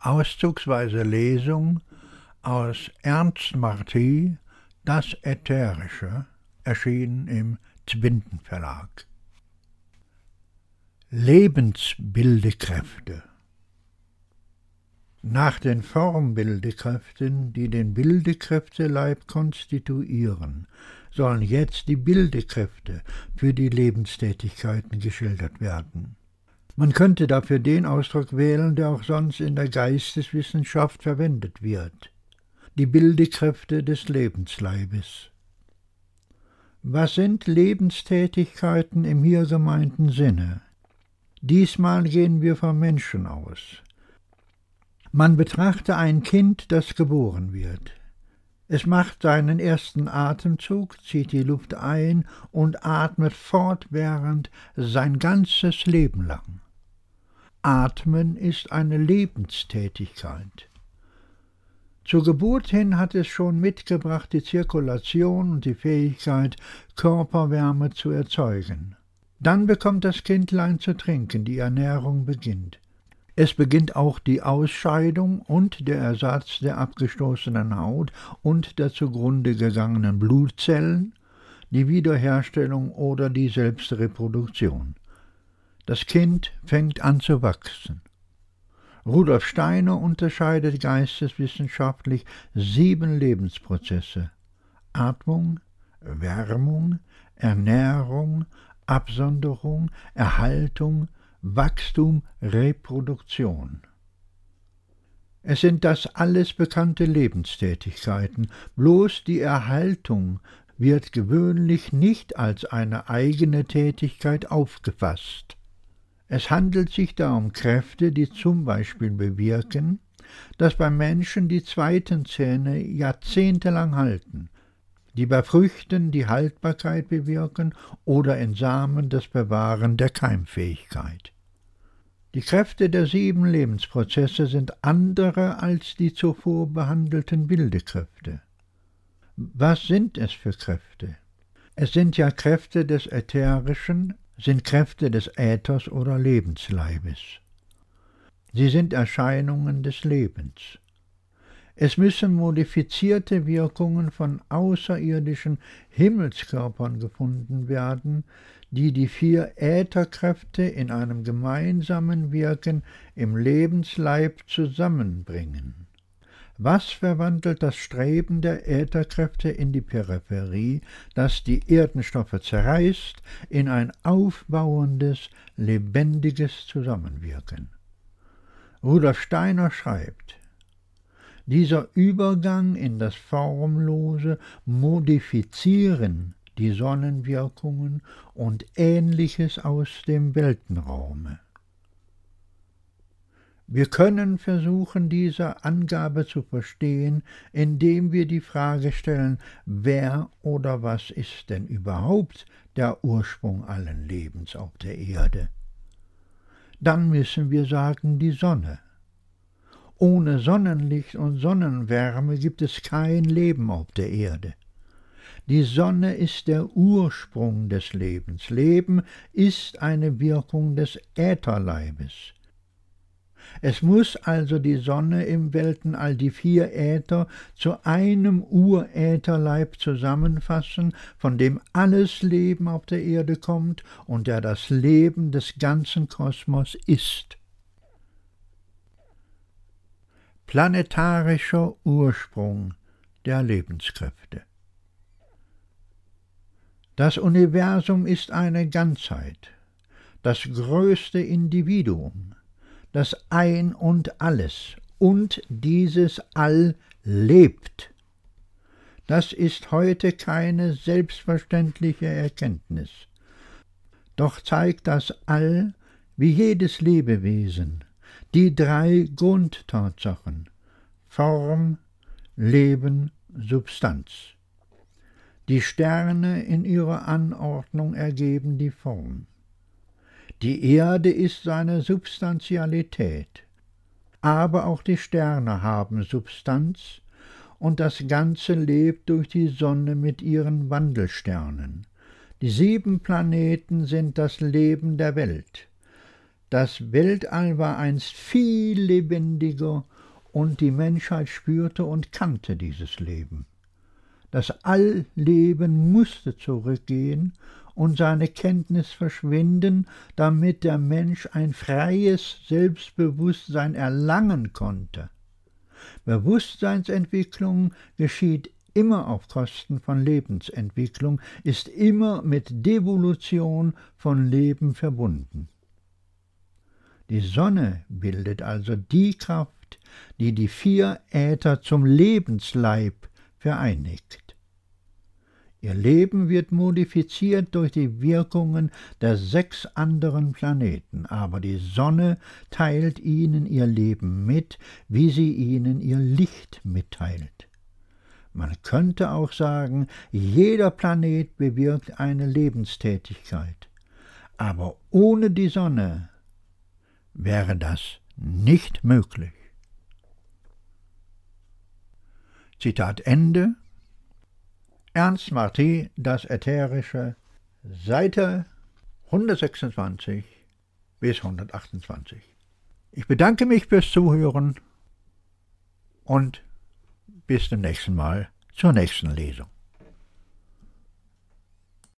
auszugsweise Lesung aus Ernst Marti, Das Ätherische, erschienen im Zwinden Verlag. Lebensbildekräfte Nach den Formbildekräften, die den Bildekräfteleib konstituieren, sollen jetzt die Bildekräfte für die Lebenstätigkeiten geschildert werden. Man könnte dafür den Ausdruck wählen, der auch sonst in der Geisteswissenschaft verwendet wird die Bildekräfte des Lebensleibes. Was sind Lebenstätigkeiten im hier gemeinten Sinne? Diesmal gehen wir vom Menschen aus. Man betrachte ein Kind, das geboren wird. Es macht seinen ersten Atemzug, zieht die Luft ein und atmet fortwährend sein ganzes Leben lang. Atmen ist eine Lebenstätigkeit. Zur Geburt hin hat es schon mitgebracht die Zirkulation und die Fähigkeit, Körperwärme zu erzeugen. Dann bekommt das Kindlein zu trinken, die Ernährung beginnt. Es beginnt auch die Ausscheidung und der Ersatz der abgestoßenen Haut und der zugrunde gegangenen Blutzellen, die Wiederherstellung oder die Selbstreproduktion. Das Kind fängt an zu wachsen. Rudolf Steiner unterscheidet geisteswissenschaftlich sieben Lebensprozesse Atmung, Wärmung, Ernährung, Absonderung, Erhaltung, Wachstum, Reproduktion. Es sind das alles bekannte Lebenstätigkeiten, bloß die Erhaltung wird gewöhnlich nicht als eine eigene Tätigkeit aufgefasst. Es handelt sich da um Kräfte, die zum Beispiel bewirken, dass beim Menschen die zweiten Zähne jahrzehntelang halten, die bei Früchten die Haltbarkeit bewirken oder in Samen das Bewahren der Keimfähigkeit. Die Kräfte der sieben Lebensprozesse sind andere als die zuvor behandelten Kräfte. Was sind es für Kräfte? Es sind ja Kräfte des Ätherischen, sind Kräfte des Äthers oder Lebensleibes. Sie sind Erscheinungen des Lebens. Es müssen modifizierte Wirkungen von außerirdischen Himmelskörpern gefunden werden, die die vier Ätherkräfte in einem gemeinsamen Wirken im Lebensleib zusammenbringen. Was verwandelt das Streben der Ätherkräfte in die Peripherie, das die Erdenstoffe zerreißt, in ein aufbauendes, lebendiges Zusammenwirken? Rudolf Steiner schreibt, dieser Übergang in das Formlose modifizieren die Sonnenwirkungen und Ähnliches aus dem Weltenraume. Wir können versuchen, diese Angabe zu verstehen, indem wir die Frage stellen, wer oder was ist denn überhaupt der Ursprung allen Lebens auf der Erde? Dann müssen wir sagen, die Sonne. Ohne Sonnenlicht und Sonnenwärme gibt es kein Leben auf der Erde. Die Sonne ist der Ursprung des Lebens. Leben ist eine Wirkung des Ätherleibes. Es muss also die Sonne im Weltenall die vier Äther zu einem Urätherleib zusammenfassen, von dem alles Leben auf der Erde kommt und der das Leben des ganzen Kosmos ist. Planetarischer Ursprung der Lebenskräfte Das Universum ist eine Ganzheit, das größte Individuum, das Ein und Alles und dieses All lebt. Das ist heute keine selbstverständliche Erkenntnis. Doch zeigt das All, wie jedes Lebewesen, die drei Grundtatsachen Form, Leben, Substanz. Die Sterne in ihrer Anordnung ergeben die Form. Die Erde ist seine Substantialität. Aber auch die Sterne haben Substanz, und das Ganze lebt durch die Sonne mit ihren Wandelsternen. Die sieben Planeten sind das Leben der Welt. Das Weltall war einst viel lebendiger und die Menschheit spürte und kannte dieses Leben. Das Allleben musste zurückgehen und seine Kenntnis verschwinden, damit der Mensch ein freies Selbstbewusstsein erlangen konnte. Bewusstseinsentwicklung geschieht immer auf Kosten von Lebensentwicklung, ist immer mit Devolution von Leben verbunden. Die Sonne bildet also die Kraft, die die vier Äther zum Lebensleib vereinigt. Ihr Leben wird modifiziert durch die Wirkungen der sechs anderen Planeten, aber die Sonne teilt ihnen ihr Leben mit, wie sie ihnen ihr Licht mitteilt. Man könnte auch sagen, jeder Planet bewirkt eine Lebenstätigkeit, aber ohne die Sonne wäre das nicht möglich. Zitat Ende Ernst Marti, das Ätherische, Seite 126 bis 128. Ich bedanke mich fürs Zuhören und bis zum nächsten Mal zur nächsten Lesung.